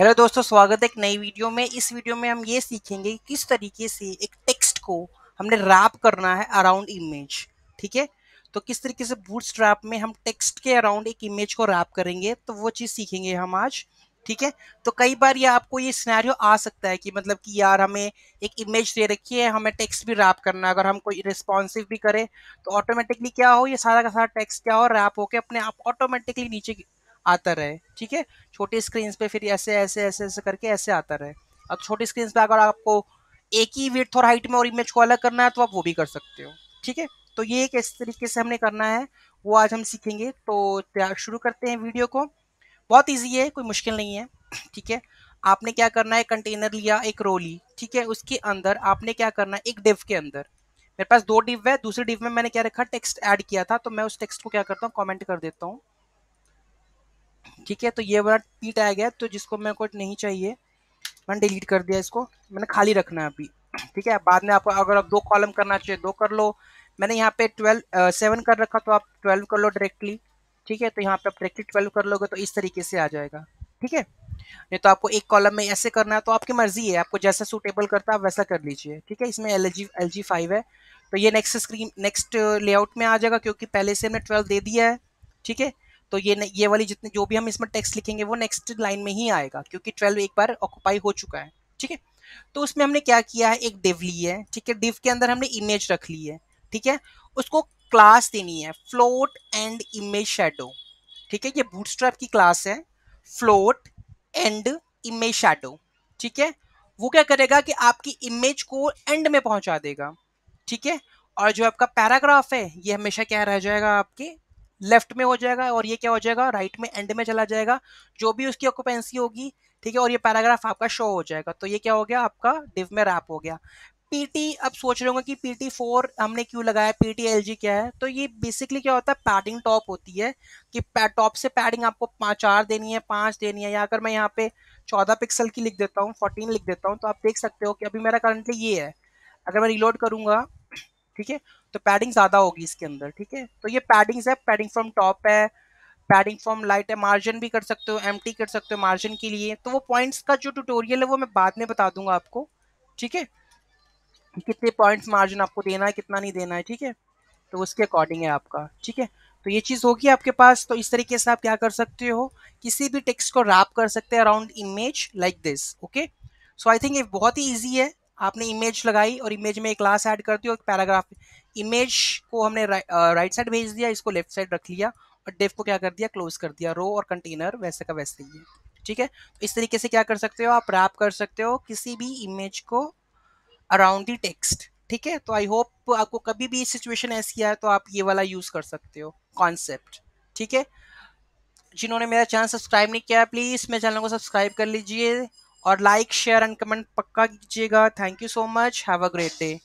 hello दोस्तों स्वागत है एक नई वीडियो में इस वीडियो में हम ये सीखेंगे कि किस तरीके से एक टेक्स्ट को हमने रैप करना है अराउंड इमेज ठीक है तो किस तरीके से बूटस्ट्रैप में हम टेक्स्ट के अराउंड एक इमेज को रैप करेंगे तो वो चीज़ सीखेंगे हम आज ठीक है तो कई बार ये आपको ये स्नैरियो आ सकता है कि मतलब कि यार हमें एक इमेज दे रखी है हमें टेक्स्ट भी रैप करना अगर हम कोई रिस्पॉन्सिव भी करें तो ऑटोमेटिकली क्या हो ये सारा का सारा टेक्स्ट क्या हो रैप होके अपने आप ऑटोमेटिकली नीचे आता रहे ठीक है छोटी स्क्रीन पे फिर ऐसे ऐसे ऐसे ऐसे करके ऐसे आता रहे अब छोटी स्क्रीन पे अगर आपको एक ही वेट और हाइट में और इमेज को अलग करना है तो आप वो भी कर सकते हो ठीक है तो ये एक इस तरीके से हमने करना है वो आज हम सीखेंगे तो शुरू करते हैं वीडियो को बहुत ईजी है कोई मुश्किल नहीं है ठीक है आपने क्या करना है कंटेनर लिया एक रो ली ठीक है उसके अंदर आपने क्या करना है एक डिव के अंदर मेरे पास दो डिव है दूसरे डिव में मैंने क्या रखा टेक्स्ट ऐड किया था तो मैं उस टेक्स्ट को क्या करता हूँ कमेंट कर देता हूँ ठीक है तो ये वाला टी टैग गया तो जिसको मेरे को नहीं चाहिए मैंने डिलीट कर दिया इसको मैंने खाली रखना है अभी ठीक है बाद में आपको अगर आप दो कॉलम करना चाहिए दो कर लो मैंने यहाँ पे ट्वेल्व सेवन कर रखा तो आप ट्वेल्व कर लो डायरेक्टली ठीक है तो यहाँ पे आप डायरेक्टली ट्वेल्व कर लोगे तो इस तरीके से आ जाएगा ठीक है नहीं तो आपको एक कॉलम में ऐसे करना है तो आपकी मर्जी है आपको जैसा सूटेबल करता है वैसा कर लीजिए ठीक है इसमें L G L G five है तो ये नेक्स्ट स्क्रीन नेक्स्ट लेआउट में आ जाएगा क्योंकि पहले से हमने ट्वेल्व दे दिया है ठीक है तो ये न, ये वाली जितने जो भी हम इसमें टेक्स्ट लिखेंगे वो नेक्स्ट लाइन में ही आएगा क्योंकि ट्वेल्व एक बार ऑक्यूपाई हो चुका है ठीक है तो उसमें हमने क्या किया है एक डिव ली है ठीक है डिव के अंदर हमने इमेज रख ली है ठीक है उसको क्लास देनी है फ्लोट एंड इमेज शेडो ठीक है ये बूटस्ट्रैप की क्लास है फ्लोट एंड इमेज शेडो ठीक है वो क्या करेगा कि आपकी इमेज को एंड में पहुंचा देगा ठीक है और जो आपका पैराग्राफ है ये हमेशा क्या रह जाएगा आपके लेफ्ट में हो जाएगा और ये क्या हो जाएगा राइट right में एंड में चला जाएगा जो भी उसकी ऑक्यूपेंसी होगी ठीक है और ये पैराग्राफ आपका शो हो जाएगा तो ये क्या हो गया आपका डिव में रैप हो गया पीटी अब सोच रहे होंगे कि पीटी फोर हमने क्यों लगाया पीटी एल जी क्या है तो ये बेसिकली क्या होता है पैडिंग टॉप होती है कि टॉप से पैडिंग आपको चार देनी है पाँच देनी है या अगर मैं यहाँ पे चौदह पिक्सल की लिख देता हूँ फोर्टीन लिख देता हूँ तो आप देख सकते हो कि अभी मेरा करंटली ये है अगर मैं रिलोड करूँगा ठीक है तो पैडिंग ज़्यादा होगी इसके अंदर ठीक है तो ये पैडिंग्स है पैडिंग फ्रॉम टॉप है पैडिंग फ्रॉम लाइट है मार्जिन भी कर सकते हो एम कर सकते हो मार्जिन के लिए तो वो पॉइंट्स का जो ट्यूटोरियल है वो मैं बाद में बता दूंगा आपको ठीक है कितने पॉइंट्स मार्जिन आपको देना है कितना नहीं देना है ठीक है तो उसके अकॉर्डिंग है आपका ठीक है तो ये चीज़ होगी आपके पास तो इस तरीके से आप क्या कर सकते हो किसी भी टेक्स्ट को रैप कर सकते हैं around image like this okay so I think ये बहुत ही ईजी है आपने इमेज लगाई और इमेज में एक क्लास ऐड कर हूँ और पैराग्राफ इमेज को हमने राइट साइड भेज दिया इसको लेफ्ट साइड रख लिया और डेफ को क्या कर दिया क्लोज कर दिया रो और कंटेनर वैसे का वैसे ही है ठीक है तो इस तरीके से क्या कर सकते हो आप रैप कर सकते हो किसी भी इमेज को अराउंड दी टेक्स्ट ठीक है तो आई होप आपको कभी भी सिचुएशन ऐसी आए तो आप ये वाला यूज़ कर सकते हो कॉन्सेप्ट ठीक है जिन्होंने मेरा चैनल सब्सक्राइब नहीं किया प्लीज़ मेरे चैनल को सब्सक्राइब कर लीजिए और लाइक शेयर एंड कमेंट पक्का कीजिएगा thank you so much have a great day